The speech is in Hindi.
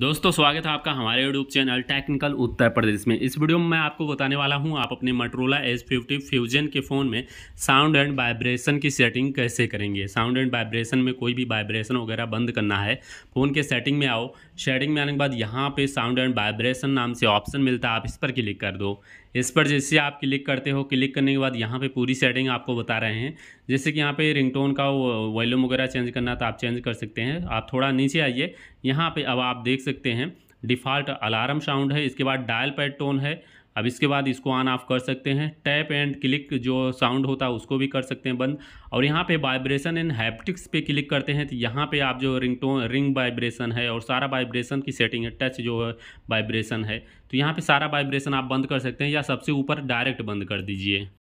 दोस्तों स्वागत है आपका हमारे YouTube channel technical Uttar Pradesh में इस वीडियो में मैं आपको बताने वाला हूं आप अपने मटरोला एस फिफ्टी फ्यूजन के फ़ोन में साउंड एंड वाइब्रेशन की सेटिंग कैसे करेंगे साउंड एंड वाइब्रेशन में कोई भी वाइब्रेशन वगैरह बंद करना है फ़ोन के सेटिंग में आओ सेटिंग में आने के बाद यहाँ पर साउंड एंड वाइब्रेशन नाम से ऑप्शन मिलता है आप इस पर क्लिक कर दो इस पर जैसे आप क्लिक करते हो क्लिक करने के बाद यहाँ पे पूरी सेटिंग आपको बता रहे हैं जैसे कि यहाँ पे रिंगटोन का वॉल्यूम वगैरह चेंज करना तो आप चेंज कर सकते हैं आप थोड़ा नीचे आइए यहाँ पे अब आप देख सकते हैं डिफ़ॉल्ट अलार्म साउंड है इसके बाद डायल पैड टोन है अब इसके बाद इसको ऑन ऑफ कर सकते हैं टैप एंड क्लिक जो साउंड होता है उसको भी कर सकते हैं बंद और यहाँ पे वाइब्रेशन एंड हैप्टिक्स पे क्लिक करते हैं तो यहाँ पे आप जो रिंग टोन रिंग वाइब्रेशन है और सारा वाइब्रेशन की सेटिंग है टच जो वाइब्रेशन है तो यहाँ पर सारा वाइब्रेशन आप बंद कर सकते हैं या सबसे ऊपर डायरेक्ट बंद कर दीजिए